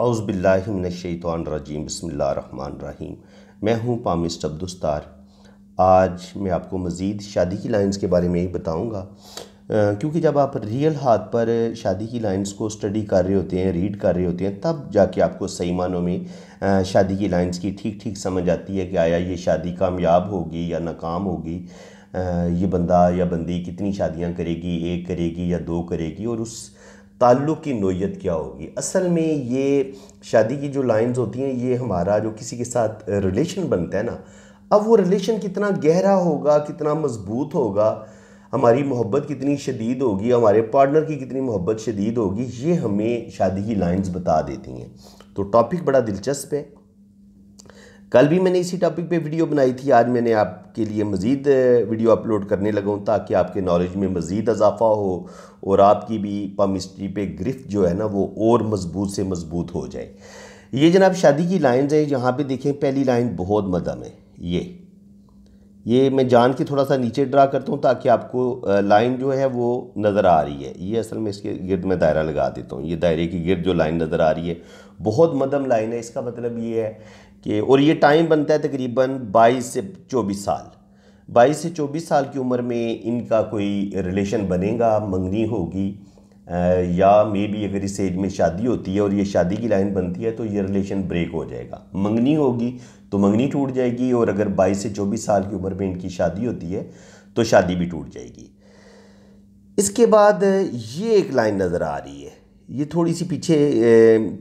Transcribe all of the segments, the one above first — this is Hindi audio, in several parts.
अउज़बिल्लिमिनशैतरजीम बसमीम मैं हूँ पामिस्ट अब्दुस्तार आज मैं आपको मज़ीद शादी की लाइन्स के बारे में ही बताऊँगा क्योंकि जब आप रियल हाथ पर शादी की लाइन्स को स्टडी कर रहे होते हैं रीड कर रहे होते हैं तब जाके आपको सही मानों में शादी की लाइन्स की ठीक ठीक समझ आती है कि आया ये शादी कामयाब होगी या नाकाम होगी ये बंदा या बंदी कितनी शादियाँ करेगी एक करेगी या दो करेगी और उस ताल्लुक़ की नोयत क्या होगी असल में ये शादी की जो लाइंस होती हैं ये हमारा जो किसी के साथ रिलेशन बनता है ना अब वो रिलेशन कितना गहरा होगा कितना मज़बूत होगा हमारी मोहब्बत कितनी शदीद होगी हमारे पार्टनर की कितनी मोहब्बत शदीद होगी ये हमें शादी की लाइंस बता देती हैं तो टॉपिक बड़ा दिलचस्प है कल भी मैंने इसी टॉपिक पे वीडियो बनाई थी आज मैंने आपके लिए मज़ीद वीडियो अपलोड करने लगा हूँ ताकि आपके नॉलेज में मज़ीद इजाफ़ा हो और आपकी भी पमिस्ट्री पे ग्रिफ जो है ना वो और मजबूत से मजबूत हो जाए ये जनाब शादी की लाइन्स हैं यहाँ पे देखें पहली लाइन बहुत मदम है ये ये मैं जान के थोड़ा सा नीचे ड्रा करता हूँ ताकि आपको लाइन जो है वो नज़र आ रही है ये असल में इसके गिरद में दायरा लगा देता हूँ ये दायरे की गिरद जो लाइन नज़र आ रही है बहुत मदम लाइन है इसका मतलब ये है कि और ये टाइम बनता है तकरीबन 22 से 24 साल 22 से 24 साल की उम्र में इनका कोई रिलेशन बनेगा मंगनी होगी या मे बी अगर इस एज में शादी होती है और ये शादी की लाइन बनती है तो ये रिलेशन ब्रेक हो जाएगा मंगनी होगी तो मंगनी टूट जाएगी और अगर 22 से 24 साल की उम्र में इनकी शादी होती है तो शादी भी टूट जाएगी इसके बाद ये एक लाइन नज़र आ रही है ये थोड़ी सी पीछे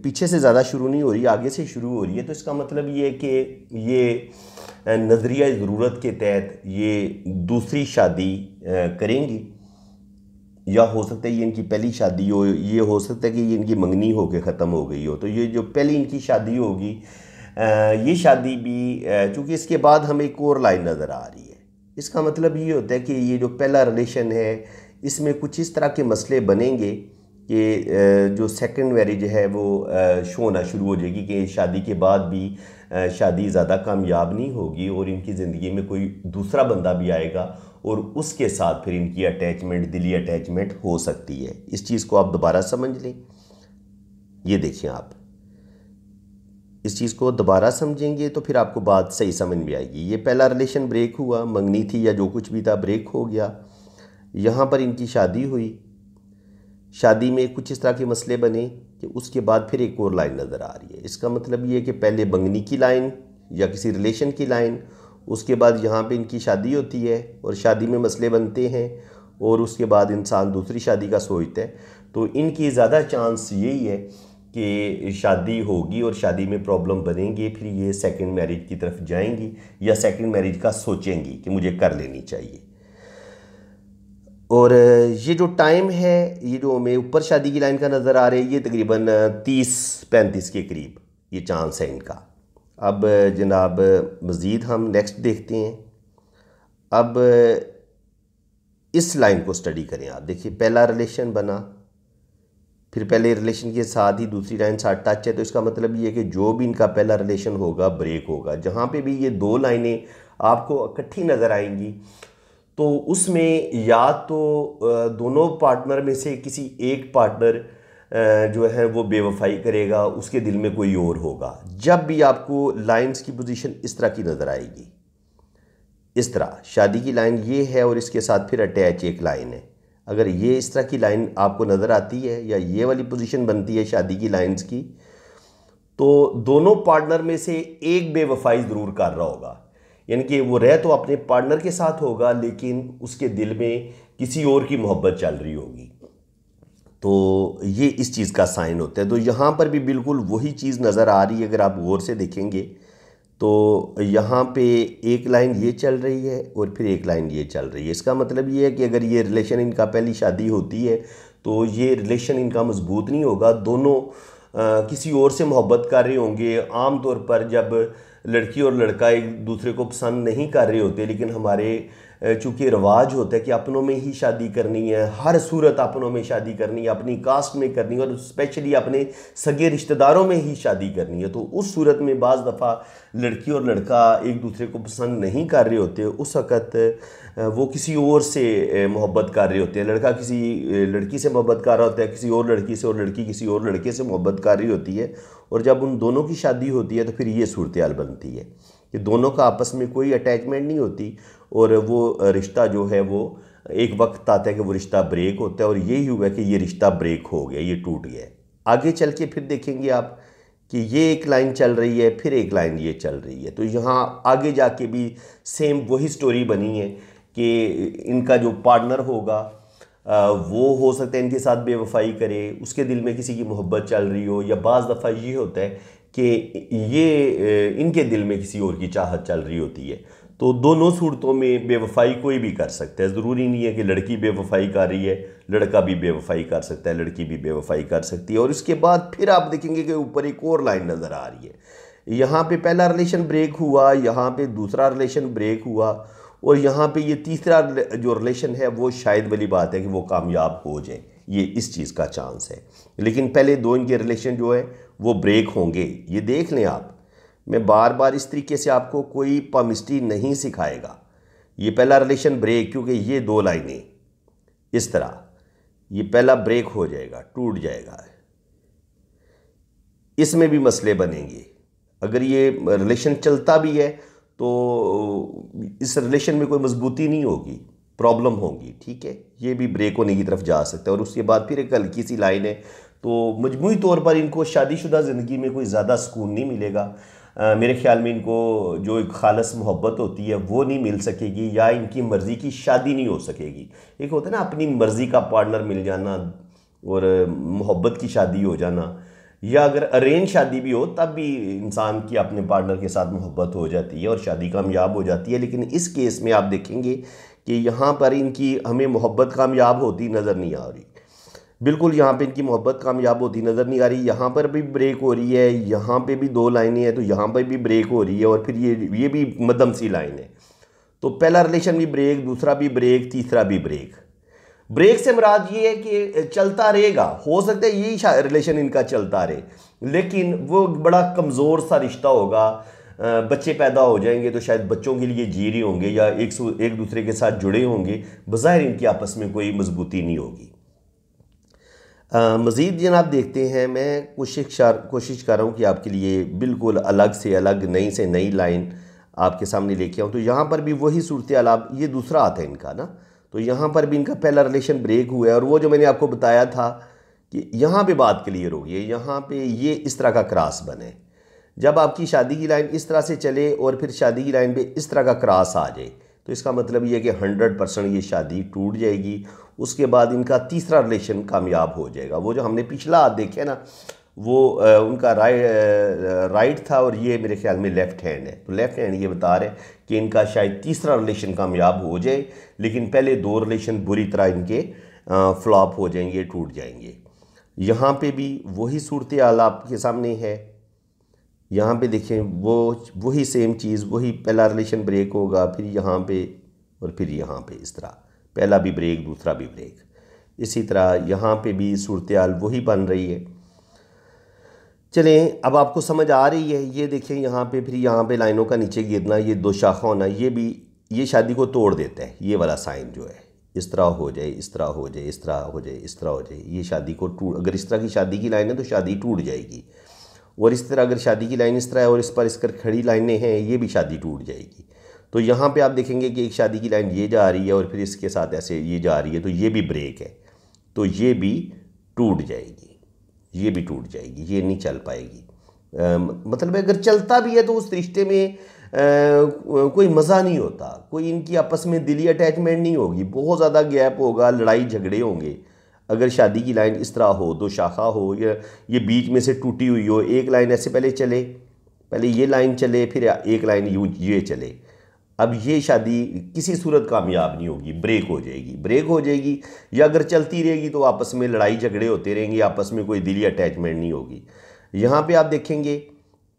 पीछे से ज़्यादा शुरू नहीं हो रही आगे से शुरू हो रही है तो इसका मतलब ये है कि ये नज़रिया ज़रूरत के तहत ये दूसरी शादी करेंगी या हो सकता है ये इनकी पहली शादी हो ये हो सकता है कि ये इनकी मंगनी हो के ख़त्म हो गई हो तो ये जो पहली इनकी शादी होगी ये शादी भी चूँकि इसके बाद हमें एक और लाइन नज़र आ रही है इसका मतलब ये होता है कि ये जो पहला रिलेशन है इसमें कुछ इस तरह के मसले बनेंगे कि जो सेकंड मैरिज है वो शो होना शुरू हो जाएगी कि शादी के बाद भी शादी ज़्यादा कामयाब नहीं होगी और इनकी ज़िंदगी में कोई दूसरा बंदा भी आएगा और उसके साथ फिर इनकी अटैचमेंट दिली अटैचमेंट हो सकती है इस चीज़ को आप दोबारा समझ लें ये देखिए आप इस चीज़ को दोबारा समझेंगे तो फिर आपको बात सही समझ में आएगी ये पहला रिलेशन ब्रेक हुआ मंगनी थी या जो कुछ भी था ब्रेक हो गया यहाँ पर इनकी शादी हुई शादी में कुछ इस तरह के मसले बने कि उसके बाद फिर एक और लाइन नज़र आ रही है इसका मतलब ये है कि पहले बंगनी की लाइन या किसी रिलेशन की लाइन उसके बाद यहाँ पे इनकी शादी होती है और शादी में मसले बनते हैं और उसके बाद इंसान दूसरी शादी का सोचता है तो इनकी ज़्यादा चांस यही है कि शादी होगी और शादी में प्रॉब्लम बनेंगे फिर ये सेकंड मैरिज की तरफ जाएंगी या सेकंड मैरिज का सोचेंगी कि मुझे कर लेनी चाहिए और ये जो टाइम है ये जो हमें ऊपर शादी की लाइन का नज़र आ रहा है ये तकरीबन तीस पैंतीस के करीब ये चांस है इनका अब जनाब मज़ीद हम नेक्स्ट देखते हैं अब इस लाइन को स्टडी करें आप देखिए पहला रिलेशन बना फिर पहले रिलेशन के साथ ही दूसरी लाइन साथ टच है तो इसका मतलब ये है कि जो भी इनका पहला रिलेशन होगा ब्रेक होगा जहाँ पे भी ये दो लाइनें आपको इकट्ठी नज़र आएंगी तो उसमें या तो दोनों पार्टनर में से किसी एक पार्टनर जो है वो बेवफाई करेगा उसके दिल में कोई और होगा जब भी आपको लाइंस की पोजीशन इस तरह की नज़र आएगी इस तरह शादी की लाइन ये है और इसके साथ फिर अटैच एक लाइन है अगर ये इस तरह की लाइन आपको नज़र आती है या ये वाली पोजीशन बनती है शादी की लाइंस की तो दोनों पार्टनर में से एक बेवफाई ज़रूर कर रहा होगा यानी कि वो रह तो अपने पार्टनर के साथ होगा लेकिन उसके दिल में किसी और की मोहब्बत चल रही होगी तो ये इस चीज़ का साइन होता है तो यहाँ पर भी बिल्कुल वही चीज़ नज़र आ रही है अगर आप गौर से देखेंगे तो यहाँ पे एक लाइन ये चल रही है और फिर एक लाइन ये चल रही है इसका मतलब ये है कि अगर ये रिलेशन इनका पहली शादी होती है तो ये रिलेशन इनका मजबूत नहीं होगा दोनों आ, किसी और से मोहब्बत कर रहे होंगे आम तौर पर जब लड़की और लड़का एक दूसरे को पसंद नहीं कर रहे होते लेकिन हमारे चूँकि रिवाज होता है कि अपनों में ही शादी करनी है हर सूरत अपनों में शादी करनी है अपनी कास्ट में करनी है और स्पेशली अपने सगे रिश्तेदारों में ही शादी करनी है तो उस सूरत में बज़ दफ़ा लड़की और लड़का एक दूसरे को पसंद नहीं कर रहे होते उस वक़्त वो किसी और से मोहब्बत कर रहे होते हैं लड़का किसी लड़की से मोहब्बत कर रहा होता है किसी और लड़की से और लड़की किसी और लड़के से मोहब्बत कर रही होती है और जब उन दोनों की शादी होती है तो फिर ये सूरत बनती है ये दोनों का आपस में कोई अटैचमेंट नहीं होती और वो रिश्ता जो है वो एक वक्त आता है कि वो रिश्ता ब्रेक होता है और यही हुआ कि ये रिश्ता ब्रेक हो गया ये टूट गया आगे चल के फिर देखेंगे आप कि ये एक लाइन चल रही है फिर एक लाइन ये चल रही है तो यहाँ आगे जाके भी सेम वही स्टोरी बनी है कि इनका जो पार्टनर होगा वो हो सकता है इनके साथ बेवफाई करे उसके दिल में किसी की मोहब्बत चल रही हो या बाज़ दफ़ा ये होता है कि ये इनके दिल में किसी और की चाहत चल रही होती है तो दोनों सूरतों में बेवफाई कोई भी कर सकता है ज़रूरी नहीं है कि लड़की बेवफाई कर रही है लड़का भी बेवफाई कर सकता है लड़की भी बेवफाई कर सकती है और इसके बाद फिर आप देखेंगे कि ऊपर एक और लाइन नज़र आ रही है यहाँ पे पहला रिलेशन ब्रेक हुआ यहाँ पे दूसरा रिलेशन ब्रेक हुआ और यहाँ पे ये तीसरा जो रिलेशन है वो शायद वाली बात है कि वो कामयाब हो जाए ये इस चीज़ का चांस है लेकिन पहले दो इनके रिलेशन जो है वो ब्रेक होंगे ये देख लें आप मैं बार बार इस तरीके से आपको कोई पमिस्ट्री नहीं सिखाएगा ये पहला रिलेशन ब्रेक क्योंकि ये दो लाइनें इस तरह ये पहला ब्रेक हो जाएगा टूट जाएगा इसमें भी मसले बनेंगे अगर ये रिलेशन चलता भी है तो इस रिलेशन में कोई मजबूती नहीं होगी प्रॉब्लम होंगी ठीक है ये भी ब्रेक होने की तरफ जा सकता है और उसके बाद फिर एक हल्की सी लाइन है तो मजमू तौर पर इनको शादीशुदा ज़िंदगी में कोई ज़्यादा सुकून नहीं मिलेगा आ, मेरे ख्याल में इनको जो एक खालस मोहब्बत होती है वो नहीं मिल सकेगी या इनकी मर्ज़ी की शादी नहीं हो सकेगी एक होता है ना अपनी मर्ज़ी का पार्टनर मिल जाना और मोहब्बत की शादी हो जाना या अगर अरेंज शादी भी हो तब भी इंसान की अपने पार्टनर के साथ मोहब्बत हो जाती है और शादी कामयाब हो जाती है लेकिन इस केस में आप देखेंगे कि यहाँ पर इनकी हमें मोहब्बत कामयाब होती नज़र नहीं आ रही बिल्कुल यहाँ पे इनकी मोहब्बत कामयाब होती नज़र नहीं आ रही यहाँ पर भी ब्रेक हो रही है यहाँ पे भी दो लाइनें हैं तो यहाँ पर भी ब्रेक हो रही है और फिर ये ये भी मदम सी लाइन है तो पहला रिलेशन भी ब्रेक दूसरा भी ब्रेक तीसरा भी ब्रेक ब्रेक से मराद ये है कि चलता रहेगा हो सकता है यही रिलेशन इनका चलता रहे लेकिन वो बड़ा कमज़ोर सा रिश्ता होगा बच्चे पैदा हो जाएंगे तो शायद बच्चों के लिए जी रहे होंगे या एक सौ एक दूसरे के साथ जुड़े होंगे बज़ाहिर इनकी आपस में कोई मजबूती नहीं होगी मज़ीद जनाब देखते हैं मैं कोशिश कोशिश कर रहा हूँ कि आपके लिए बिल्कुल अलग से अलग नई से नई लाइन आपके सामने लेके आऊँ तो यहाँ पर भी वही सूरत आलाब ये दूसरा आता है इनका ना तो यहाँ पर भी इनका पहला रिलेशन ब्रेक हुआ है और वो जो मैंने आपको बताया था कि यहाँ पे बात क्लियर होगी यहाँ पे ये इस तरह का क्रास बने जब आपकी शादी की लाइन इस तरह से चले और फिर शादी की लाइन पे इस तरह का क्रॉस आ जाए तो इसका मतलब ये है कि हंड्रेड परसेंट ये शादी टूट जाएगी उसके बाद इनका तीसरा रिलेशन कामयाब हो जाएगा वो जो हमने पिछला हाथ देखे ना वो आ, उनका राइ, राइट था और ये मेरे ख्याल में लेफ़्ट हैंड है तो लेफ़्ट हैंड ये बता रहे हैं कि इनका शायद तीसरा रिलेशन कामयाब हो जाए लेकिन पहले दो रिलेशन बुरी तरह इनके फ्लॉप हो जाएंगे टूट जाएंगे यहाँ पे भी वही सूरत आल आपके सामने है यहाँ पे देखें वो वही सेम चीज़ वही पहला रिलेशन ब्रेक होगा फिर यहाँ पे और फिर यहाँ पे इस तरह पहला भी ब्रेक दूसरा भी ब्रेक इसी तरह यहाँ पे भी सूरत वही बन रही है चलें अब आपको समझ आ रही है ये देखें यहाँ पे फिर यहाँ पे लाइनों का नीचे गिरना ये दो शाखा होना ये भी ये शादी को तोड़ देता है ये वाला साइन जो है इस तरह हो जाए इस तरह हो जाए इस तरह हो जाए इस तरह हो जाए ये शादी को टूट अगर इस तरह की शादी की लाइन है तो शादी टूट जाएगी और इस तरह अगर शादी की लाइन इस तरह है और इस पर इस कर खड़ी लाइनें हैं ये भी शादी टूट जाएगी तो यहाँ पे आप देखेंगे कि एक शादी की लाइन ये जा रही है और फिर इसके साथ ऐसे ये जा रही है तो ये भी ब्रेक है तो ये भी टूट जाएगी ये भी टूट जाएगी ये नहीं चल पाएगी आ, मतलब अगर चलता भी है तो उस रिश्ते में आ, कोई मज़ा नहीं होता कोई इनकी आपस में दिली अटैचमेंट नहीं होगी बहुत ज़्यादा गैप होगा लड़ाई झगड़े होंगे अगर शादी की लाइन इस तरह हो दो शाखा हो या ये बीच में से टूटी हुई हो एक लाइन ऐसे पहले चले पहले ये लाइन चले फिर एक लाइन यू ये चले अब ये शादी किसी सूरत कामयाब नहीं होगी ब्रेक हो जाएगी ब्रेक हो जाएगी या अगर चलती रहेगी तो आपस में लड़ाई झगड़े होते रहेंगे आपस में कोई दिली अटैचमेंट नहीं होगी यहाँ पे आप देखेंगे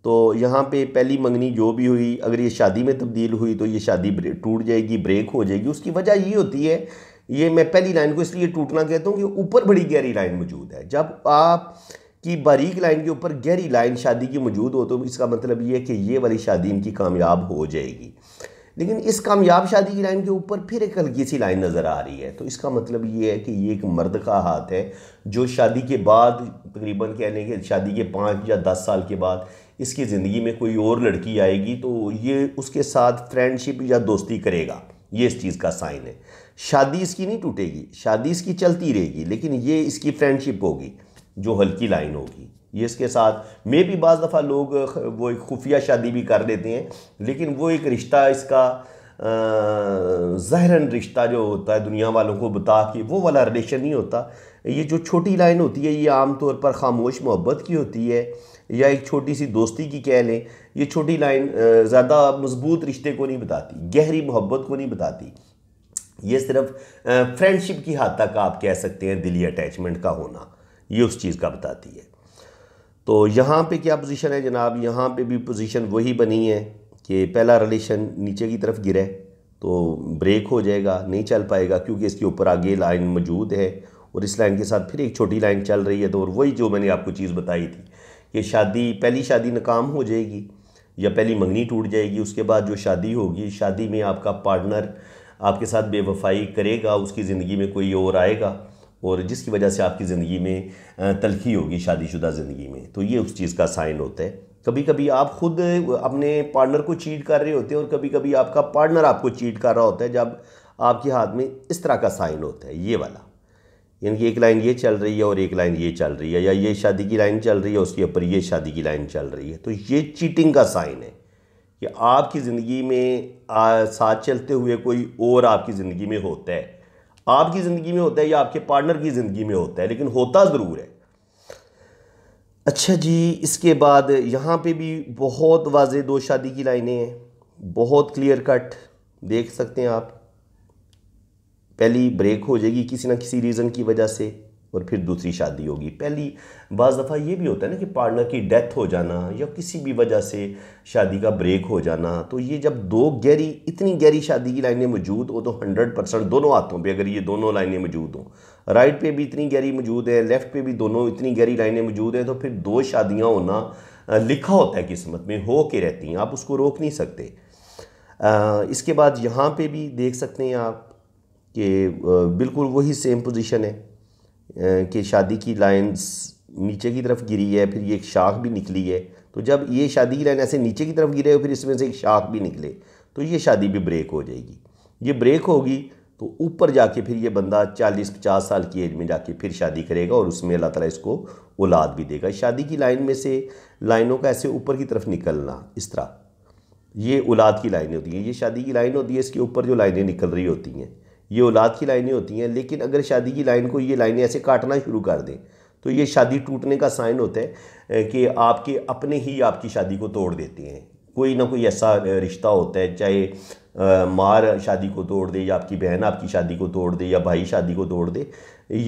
तो यहाँ पे पहली मंगनी जो भी हुई अगर ये शादी में तब्दील हुई तो ये शादी टूट जाएगी ब्रेक हो जाएगी उसकी वजह ये होती है ये मैं पहली लाइन को इसलिए टूटना कहता हूँ कि ऊपर बड़ी गहरी लाइन मौजूद है जब आप की बारीक लाइन के ऊपर गहरी लाइन शादी की मौजूद हो तो इसका मतलब ये है कि ये वाली शादी इनकी कामयाब हो जाएगी लेकिन इस कामयाब शादी की लाइन के ऊपर फिर एक हल्की सी लाइन नज़र आ रही है तो इसका मतलब ये है कि ये एक मर्द का हाथ है जो शादी के बाद तकरीबन कह के शादी के पाँच या दस साल के बाद इसकी ज़िंदगी में कोई और लड़की आएगी तो ये उसके साथ फ्रेंडशिप या दोस्ती करेगा ये इस चीज़ का साइन है शादी इसकी नहीं टूटेगी शादी इसकी चलती रहेगी लेकिन ये इसकी फ्रेंडशिप होगी जो हल्की लाइन होगी ये इसके साथ मे भी बज़ दफ़ा लोग वो एक खुफिया शादी भी कर लेते हैं लेकिन वो एक रिश्ता इसका जहरन रिश्ता जो होता है दुनिया वालों को बता के वो वाला रिलेशन नहीं होता ये जो छोटी लाइन होती है ये आम तौर पर खामोश मोहब्बत की होती है या एक छोटी सी दोस्ती की कह लें ये छोटी लाइन ज़्यादा मजबूत रिश्ते को नहीं बताती गहरी मोहब्बत को नहीं बताती ये सिर्फ फ्रेंडशिप की हद तक आप कह सकते हैं दिली अटैचमेंट का होना ये उस चीज़ का बताती है तो यहाँ पे क्या पोजीशन है जनाब यहाँ पे भी पोजीशन वही बनी है कि पहला रिलेशन नीचे की तरफ गिरे तो ब्रेक हो जाएगा नहीं चल पाएगा क्योंकि इसके ऊपर आगे लाइन मौजूद है और इस लाइन के साथ फिर एक छोटी लाइन चल रही है तो और वही जो मैंने आपको चीज़ बताई थी कि शादी पहली शादी नाकाम हो जाएगी या पहली मंगनी टूट जाएगी उसके बाद जो शादी होगी शादी में आपका पार्टनर आपके साथ बेवफाई करेगा उसकी ज़िंदगी में कोई और आएगा और जिसकी वजह से आपकी ज़िंदगी में तलखी होगी शादीशुदा ज़िंदगी में तो ये उस चीज़ का साइन होता है कभी कभी आप खुद अपने पार्टनर को चीट कर रहे होते हैं और कभी कभी आपका पार्टनर आपको चीट कर रहा होता है जब आपके हाथ में इस तरह का साइन होता है ये वाला यानी कि एक लाइन ये चल रही है और एक लाइन ये चल रही है या ये शादी की लाइन चल रही है उसके ऊपर ये शादी की लाइन चल रही है तो ये चीटिंग का साइन है कि आपकी ज़िंदगी में साथ चलते हुए कोई और आपकी ज़िंदगी में होता है आपकी ज़िंदगी में होता है या आपके पार्टनर की ज़िंदगी में होता है लेकिन होता ज़रूर है अच्छा जी इसके बाद यहाँ पे भी बहुत वाज दो शादी की लाइनें हैं बहुत क्लियर कट देख सकते हैं आप पहली ब्रेक हो जाएगी किसी ना किसी रीज़न की वजह से और फिर दूसरी शादी होगी पहली बज़ दफ़ा ये भी होता है ना कि पार्टनर की डेथ हो जाना या किसी भी वजह से शादी का ब्रेक हो जाना तो ये जब दो गहरी इतनी गहरी शादी की लाइनें मौजूद हो तो हंड्रेड परसेंट दोनों हाथों पे अगर ये दोनों लाइनें मौजूद हों राइट पे भी इतनी गहरी मौजूद है लेफ़्ट पे भी दोनों इतनी गहरी लाइनें मौजूद हैं तो फिर दो शादियाँ होना लिखा होता है किस्मत में हो के रहती हैं आप उसको रोक नहीं सकते इसके बाद यहाँ पर भी देख सकते हैं आप कि बिल्कुल वही सेम पोजिशन है कि शादी की लाइन्स नीचे की तरफ गिरी है फिर ये एक शाख भी निकली है तो जब ये शादी की लाइन ऐसे नीचे की तरफ गिरे हो फिर इसमें से एक शाख भी निकले तो ये शादी भी ब्रेक हो जाएगी ये ब्रेक होगी तो ऊपर जाके फिर ये बंदा 40-50 साल की एज में जाके फिर शादी करेगा और उसमें अल्लाह ताला इसको औलाद भी देगा शादी की लाइन में से लाइनों का ऐसे ऊपर की तरफ निकलना इस तरह ये औलाद की लाइनें होती हैं ये शादी की लाइन होती है इसके ऊपर जो लाइनें निकल रही होती हैं ये औलाद की लाइनें होती हैं लेकिन अगर शादी की लाइन को ये लाइनें ऐसे काटना शुरू कर दें तो ये शादी टूटने का साइन होता है कि आपके अपने ही आपकी शादी को तोड़ देते हैं कोई ना कोई ऐसा रिश्ता होता है चाहे मार शादी को तोड़ दे या आपकी बहन आपकी शादी को तोड़ दे या भाई शादी को तोड़ दे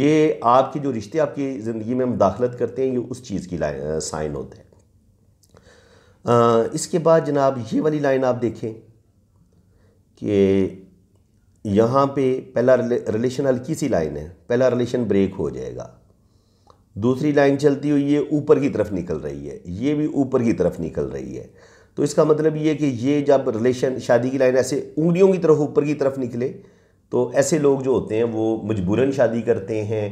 ये आपके जो रिश्ते आपकी ज़िंदगी में मुदाखलत करते हैं ये उस चीज़ की साइन होता है इसके बाद जनाब ये वाली लाइन आप देखें कि यहाँ पे पहला रिलेशन हल्की सी लाइन है पहला रिलेशन ब्रेक हो जाएगा दूसरी लाइन चलती हुई ये ऊपर की तरफ निकल रही है ये भी ऊपर की तरफ निकल रही है तो इसका मतलब ये कि ये जब रिलेशन शादी की लाइन ऐसे उंगलियों की तरफ ऊपर की तरफ निकले तो ऐसे लोग जो होते हैं वो मजबूरन शादी करते हैं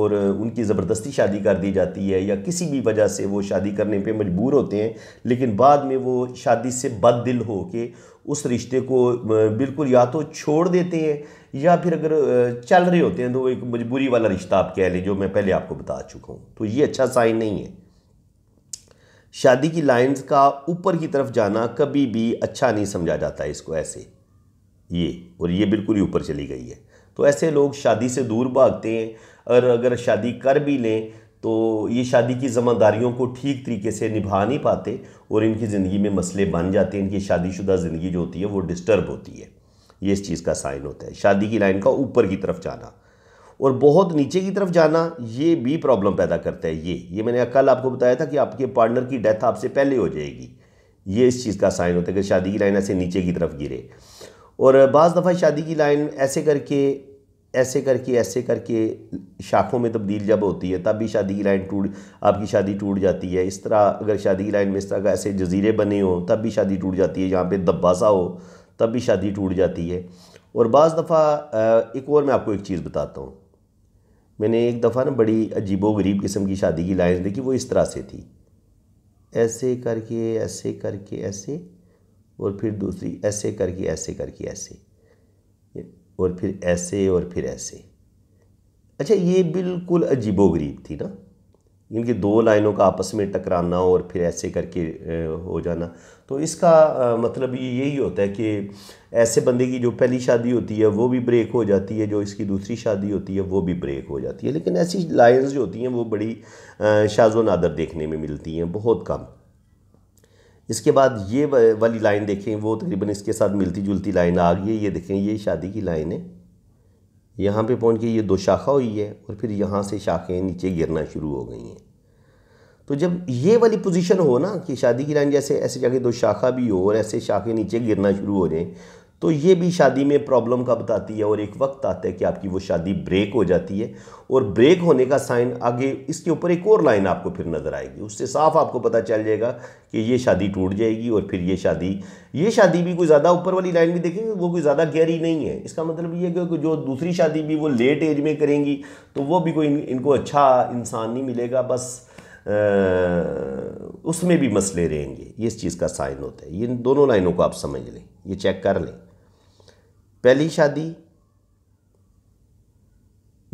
और उनकी ज़बरदस्ती शादी कर दी जाती है या किसी भी वजह से वो शादी करने पे मजबूर होते हैं लेकिन बाद में वो शादी से बद दिल हो के उस रिश्ते को बिल्कुल या तो छोड़ देते हैं या फिर अगर चल रहे होते हैं तो वो एक मजबूरी वाला रिश्ता आप कह लें जो मैं पहले आपको बता चुका हूँ तो ये अच्छा साइन नहीं है शादी की लाइंस का ऊपर की तरफ जाना कभी भी अच्छा नहीं समझा जाता है इसको ऐसे ये और ये बिल्कुल ही ऊपर चली गई है तो ऐसे लोग शादी से दूर भागते हैं और अगर शादी कर भी लें तो ये शादी की ज़िम्मेदारियों को ठीक तरीके से निभा नहीं पाते और इनकी ज़िंदगी में मसले बन जाते हैं इनकी शादीशुदा ज़िंदगी जो होती है वो डिस्टर्ब होती है ये इस चीज़ का साइन होता है शादी की लाइन का ऊपर की तरफ जाना और बहुत नीचे की तरफ जाना ये भी प्रॉब्लम पैदा करता है ये ये मैंने कल आपको बताया था कि आपके पार्टनर की डेथ आपसे पहले हो जाएगी ये इस चीज़ का साइन होता है कि शादी की लाइन ऐसे नीचे की तरफ गिरे और बज़ दफ़ा शादी की लाइन ऐसे करके ऐसे करके ऐसे करके शाखों में तब्दील जब होती है तब भी शादी की लाइन टूट आपकी शादी टूट जाती है इस तरह अगर शादी की लाइन में इस तरह का ऐसे जजीरे बने हों तब भी शादी टूट जाती है जहाँ पे दब्बा सा हो तब भी शादी टूट जाती है और बज़ दफ़ा एक और मैं आपको एक चीज़ बताता हूँ मैंने एक दफ़ा ना बड़ी अजीबो गरीब किस्म की शादी की लाइन देखी वो इस तरह से थी ऐसे करके ऐसे करके ऐसे और फिर दूसरी ऐसे करके ऐसे करके ऐसे और फिर ऐसे और फिर ऐसे अच्छा ये बिल्कुल अजीबोगरीब थी ना इनकी दो लाइनों का आपस में टकराना और फिर ऐसे करके हो जाना तो इसका मतलब ये यही होता है कि ऐसे बंदे की जो पहली शादी होती है वो भी ब्रेक हो जाती है जो इसकी दूसरी शादी होती है वो भी ब्रेक हो जाती है लेकिन ऐसी लाइन्स जो होती हैं वो बड़ी शाजो नादर देखने में मिलती हैं बहुत कम इसके बाद ये वाली लाइन देखें वो तकरीबन इसके साथ मिलती जुलती लाइन आ गई है ये देखें ये शादी की लाइन है यहाँ पे पहुँच के ये दो शाखा हुई है और फिर यहाँ से शाखें नीचे गिरना शुरू हो गई हैं तो जब ये वाली पोजीशन हो ना कि शादी की लाइन जैसे ऐसे जाके दो शाखा भी हो और ऐसे शाखें नीचे गिरना शुरू हो जाएँ तो ये भी शादी में प्रॉब्लम का बताती है और एक वक्त आता है कि आपकी वो शादी ब्रेक हो जाती है और ब्रेक होने का साइन आगे इसके ऊपर एक और लाइन आपको फिर नज़र आएगी उससे साफ आपको पता चल जाएगा कि ये शादी टूट जाएगी और फिर ये शादी ये शादी भी कोई ज़्यादा ऊपर वाली लाइन भी देखेंगे वो कोई ज़्यादा गहरी नहीं है इसका मतलब ये कि जो दूसरी शादी भी वो लेट एज में करेंगी तो वो भी कोई इनको अच्छा इंसान नहीं मिलेगा बस उसमें भी मसले रहेंगे ये इस चीज़ का साइन होता है इन दोनों लाइनों को आप समझ लें ये चेक कर लें पहली शादी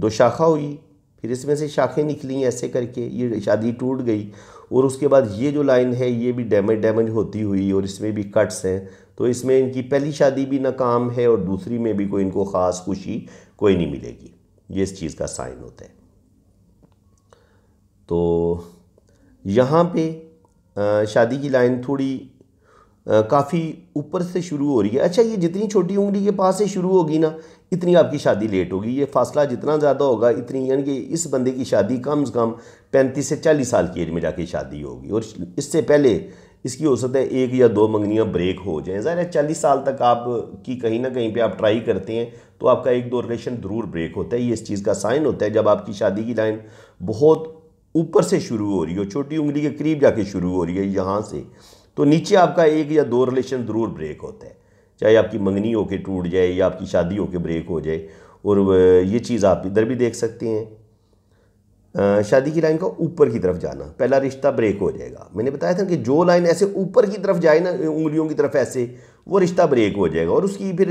दो शाखा हुई फिर इसमें से शाखें निकली ऐसे करके ये शादी टूट गई और उसके बाद ये जो लाइन है ये भी डैमेज डैमेज होती हुई और इसमें भी कट्स हैं तो इसमें इनकी पहली शादी भी नाकाम है और दूसरी में भी कोई इनको ख़ास खुशी कोई नहीं मिलेगी ये इस चीज़ का साइन होता है तो यहाँ पे शादी की लाइन थोड़ी काफ़ी ऊपर से शुरू हो रही है अच्छा ये जितनी छोटी उंगली के पास से शुरू होगी ना इतनी आपकी शादी लेट होगी ये फासला जितना ज़्यादा होगा इतनी यानी कि इस बंदे की शादी कम से कम पैंतीस से चालीस साल की एज में जाके शादी होगी और इससे पहले इसकी हो सकता है एक या दो मंगनियाँ ब्रेक हो जाएँ ज़ाहिर है चालीस साल तक आप की कहीं ना कहीं पर आप ट्राई करते हैं तो आपका एक दो रिलेशन ज़रूर ब्रेक होता है ये इस चीज़ का साइन होता है जब आपकी शादी की लाइन बहुत ऊपर से शुरू हो रही हो छोटी उंगली के करीब जाके शुरू हो रही है यहाँ से तो नीचे आपका एक या दो रिलेशन ज़रूर ब्रेक होता है चाहे आपकी मंगनी होके टूट जाए या आपकी शादी होके ब्रेक हो जाए और ये चीज़ आप इधर भी देख सकते हैं शादी की लाइन का ऊपर की तरफ जाना पहला रिश्ता ब्रेक हो जाएगा मैंने बताया था कि जो लाइन ऐसे ऊपर की तरफ जाए ना उंगलियों की तरफ ऐसे वो रिश्ता ब्रेक हो जाएगा और उसकी फिर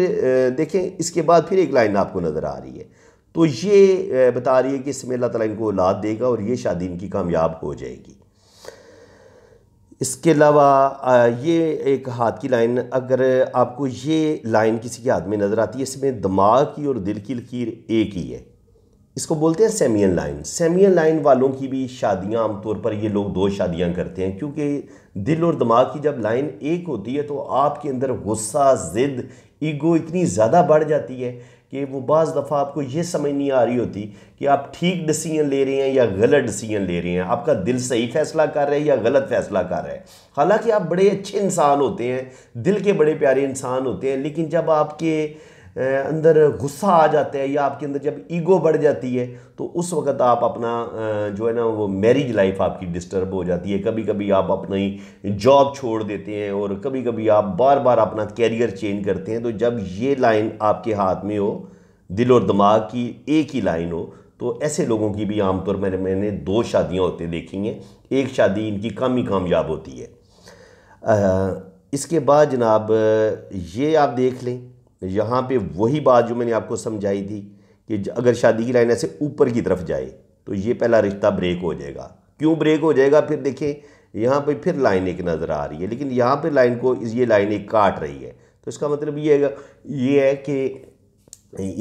देखें इसके बाद फिर एक लाइन आपको नज़र आ रही है तो ये बता रही है कि इसमें अल्लाह तला इनको औलाद देगा और ये शादी इनकी कामयाब हो जाएगी इसके अलावा ये एक हाथ की लाइन अगर आपको ये लाइन किसी के हाथ में नज़र आती है इसमें दिमाग की और दिल की लकीर एक ही है इसको बोलते हैं सेमियन लाइन सेमियन लाइन वालों की भी शादियां आमतौर पर ये लोग दो शादियां करते हैं क्योंकि दिल और दिमाग की जब लाइन एक होती है तो आपके अंदर गुस्सा ज़िद ईगो इतनी ज़्यादा बढ़ जाती है कि वो बज़ दफ़ा आपको ये समझ नहीं आ रही होती कि आप ठीक डिसीजन ले रहे हैं या गलत डिसीजन ले रहे हैं आपका दिल सही फ़ैसला कर रहा है या गलत फ़ैसला कर रहा है हालांकि आप बड़े अच्छे इंसान होते हैं दिल के बड़े प्यारे इंसान होते हैं लेकिन जब आपके अंदर गुस्सा आ जाता है या आपके अंदर जब ईगो बढ़ जाती है तो उस वक्त आप अपना जो है ना वो मैरिज लाइफ आपकी डिस्टर्ब हो जाती है कभी कभी आप अपनी जॉब छोड़ देते हैं और कभी कभी आप बार बार अपना कैरियर चेंज करते हैं तो जब ये लाइन आपके हाथ में हो दिल और दिमाग की एक ही लाइन हो तो ऐसे लोगों की भी आमतौर मैंने मैंने दो शादियाँ होते देखी हैं एक शादी इनकी कम ही कामयाब होती है आ, इसके बाद जनाब ये आप देख लें यहाँ पे वही बात जो मैंने आपको समझाई थी कि अगर शादी की लाइन ऐसे ऊपर की तरफ जाए तो ये पहला रिश्ता ब्रेक हो जाएगा क्यों ब्रेक हो जाएगा फिर देखें यहाँ पे फिर लाइन एक नज़र आ रही है लेकिन यहाँ पे लाइन को ये लाइन एक काट रही है तो इसका मतलब ये है ये है कि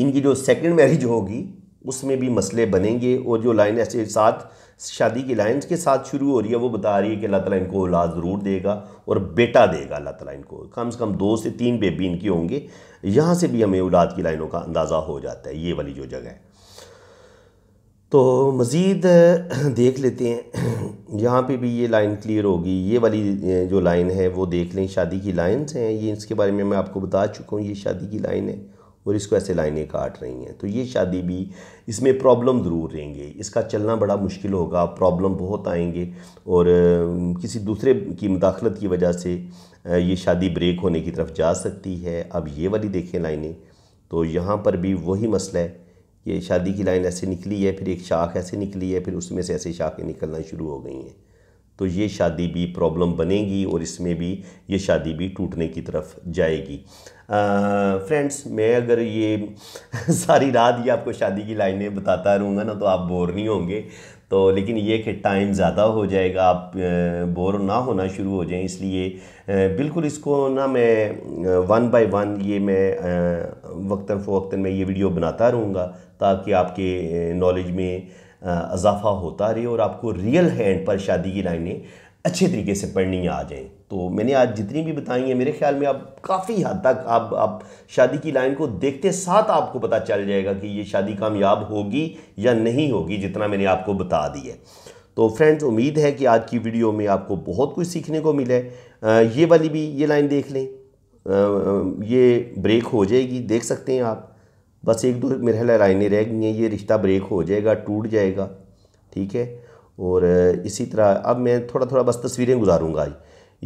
इनकी जो सेकेंड मैरिज होगी उसमें भी मसले बनेंगे और जो लाइन ऐसे साथ शादी की लाइन्स के साथ शुरू हो रही है वो बता रही है कि अल्लाह ताला इनको औलाद ज़रूर देगा और बेटा देगा अल्लाह ताला इनको कम से कम दो से तीन बेबी इनकी होंगे यहाँ से भी हमें औलाद की लाइनों का अंदाज़ा हो जाता है ये वाली जो जगह है तो मज़ीद देख लेते हैं यहाँ पे भी ये लाइन क्लियर होगी ये वाली जो लाइन है वो देख लें शादी की लाइन्स हैं ये इसके बारे में मैं आपको बता चुका हूँ ये शादी की लाइन है और इसको ऐसे लाइनें काट रही हैं तो ये शादी भी इसमें प्रॉब्लम ज़रूर रहेंगे इसका चलना बड़ा मुश्किल होगा प्रॉब्लम बहुत आएंगे और किसी दूसरे की मुदाखलत की वजह से ये शादी ब्रेक होने की तरफ जा सकती है अब ये वाली देखें लाइनें तो यहाँ पर भी वही मसला है ये शादी की लाइन ऐसे निकली है फिर एक शाख ऐसे निकली है फिर उसमें से ऐसे शाखें निकलना शुरू हो गई हैं तो ये शादी भी प्रॉब्लम बनेगी और इसमें भी ये शादी भी टूटने की तरफ जाएगी फ्रेंड्स मैं अगर ये सारी रात ये आपको शादी की लाइनें बताता रहूँगा ना तो आप बोर नहीं होंगे तो लेकिन ये कि टाइम ज़्यादा हो जाएगा आप बोर ना होना शुरू हो जाए इसलिए बिल्कुल इसको ना मैं वन बाय वन ये मैं वक्ता फ़ोवक्ता मैं ये वीडियो बनाता रहूँगा ताकि आपके नॉलेज में इजाफा होता रहे और आपको रियल हैंड पर शादी की लाइनें अच्छे तरीके से पढ़नी आ जाएँ तो मैंने आज जितनी भी बताई हैं मेरे ख्याल में आप काफ़ी हद तक आप आप शादी की लाइन को देखते साथ आपको पता चल जाएगा कि ये शादी कामयाब होगी या नहीं होगी जितना मैंने आपको बता दिया तो फ्रेंड्स उम्मीद है कि आज की वीडियो में आपको बहुत कुछ सीखने को मिले ये वाली भी ये लाइन देख लें ये ब्रेक हो जाएगी देख सकते हैं आप बस एक दो मेरे ख्याल लाइनें रह गई हैं ये रिश्ता ब्रेक हो जाएगा टूट जाएगा ठीक है और इसी तरह अब मैं थोड़ा थोड़ा बस तस्वीरें गुजारूंगा आज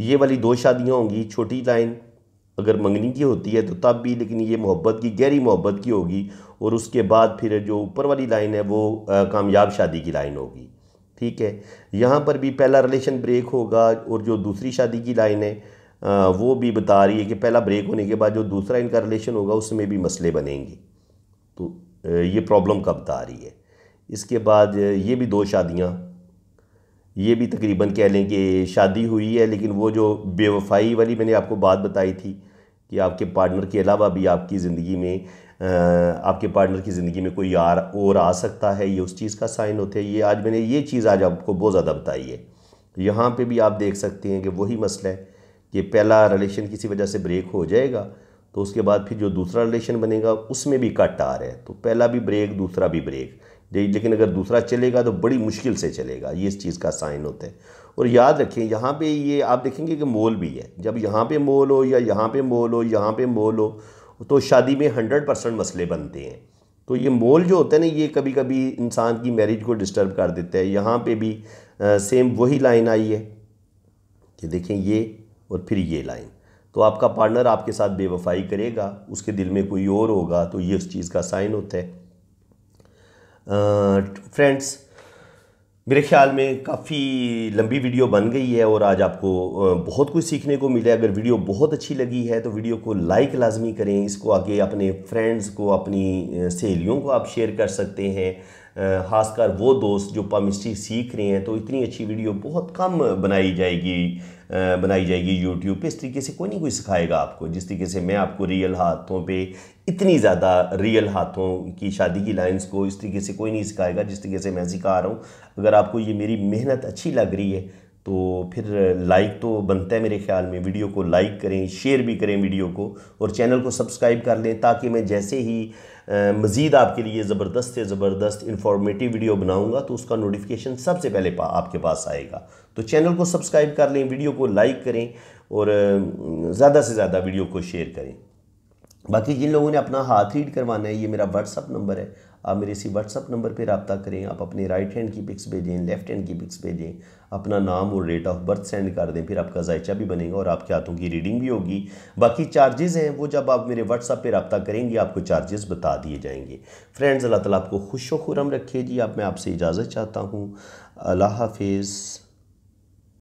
ये वाली दो शादियाँ होंगी छोटी लाइन अगर मंगनी की होती है तो तब भी लेकिन ये मोहब्बत की गहरी मोहब्बत की होगी और उसके बाद फिर जो ऊपर वाली लाइन है वो कामयाब शादी की लाइन होगी ठीक है यहाँ पर भी पहला रिलेशन ब्रेक होगा और जो दूसरी शादी की लाइन है आ, वो भी बता रही है कि पहला ब्रेक होने के बाद जो दूसरा इनका रिलेशन होगा उसमें भी मसले बनेंगे ये प्रॉब्लम कब आ रही है इसके बाद ये भी दो शादियाँ ये भी तकरीबन कह लें कि शादी हुई है लेकिन वो जो बेवफाई वाली मैंने आपको बात बताई थी कि आपके पार्टनर के अलावा भी आपकी ज़िंदगी में आपके पार्टनर की ज़िंदगी में कोई यार और आ सकता है ये उस चीज़ का साइन होते हैं ये आज मैंने ये चीज़ आज आपको बहुत ज़्यादा बताई है यहाँ पे भी आप देख सकते हैं कि वही मसला है कि पहला रिलेशन किसी वजह से ब्रेक हो जाएगा तो उसके बाद फिर जो दूसरा रिलेशन बनेगा उसमें भी कट आ रहा है तो पहला भी ब्रेक दूसरा भी ब्रेक लेकिन अगर दूसरा चलेगा तो बड़ी मुश्किल से चलेगा ये इस चीज़ का साइन होता है और याद रखें यहाँ पे ये आप देखेंगे कि मोल भी है जब यहाँ पे मोल हो या यहाँ पे मोल हो यहाँ पे मोल हो तो शादी में हंड्रेड परसेंट मसले बनते हैं तो ये मोल जो होता है ना ये कभी कभी इंसान की मैरिज को डिस्टर्ब कर देता है यहाँ पे भी आ, सेम वही लाइन आई है कि देखें ये और फिर ये लाइन तो आपका पार्टनर आपके साथ बेवफाई करेगा उसके दिल में कोई और होगा तो ये उस चीज़ का साइन होता है फ्रेंड्स मेरे ख्याल में काफ़ी लंबी वीडियो बन गई है और आज आपको बहुत कुछ सीखने को मिला अगर वीडियो बहुत अच्छी लगी है तो वीडियो को लाइक लाजमी करें इसको आगे अपने फ्रेंड्स को अपनी सहेलियों को आप शेयर कर सकते हैं ख़ासकर वो दोस्त जो पमिस्ट्री सीख रहे हैं तो इतनी अच्छी वीडियो बहुत कम बनाई जाएगी बनाई जाएगी यूट्यूब पे इस तरीके से कोई नहीं कोई सिखाएगा आपको जिस तरीके से मैं आपको रियल हाथों पे इतनी ज़्यादा रियल हाथों की शादी की लाइंस को इस तरीके से कोई नहीं सिखाएगा जिस तरीके से मैं सिखा रहा हूँ अगर आपको ये मेरी मेहनत अच्छी लग रही है तो फिर लाइक तो बनता है मेरे ख्याल में वीडियो को लाइक करें शेयर भी करें वीडियो को और चैनल को सब्सक्राइब कर लें ताकि मैं जैसे ही मज़ीद आपके लिए ज़बरदस्त से ज़बरदस्त इन्फॉर्मेटिव वीडियो बनाऊंगा तो उसका नोटिफिकेशन सबसे पहले पा, आपके पास आएगा तो चैनल को सब्सक्राइब कर लें वीडियो को लाइक करें और ज़्यादा से ज़्यादा वीडियो को शेयर करें बाकी जिन लोगों ने अपना हाथ रीड करवाना है ये मेरा व्हाट्सअप नंबर है आप मेरे इसी व्हाट्सअप नंबर पर रबता करें आप अपने राइट हैंड की पिक्स भेजें लेफ्ट हैंड की पिक्स भेजें अपना नाम और डेट ऑफ बर्थ सेंड कर दें फिर आपका जायचा भी बनेगा और आपके हाथों की रीडिंग भी होगी बाकी चार्जेज़ हैं वो जब आप मेरे व्हाट्सअप पर रबता करेंगे आपको चार्जेस बता दिए जाएंगे फ्रेंड्स अल्लाह तला आपको खुश व खुरम रखे जी आप मैं आपसे इजाज़त चाहता हूँ अल्लाह हाफिज़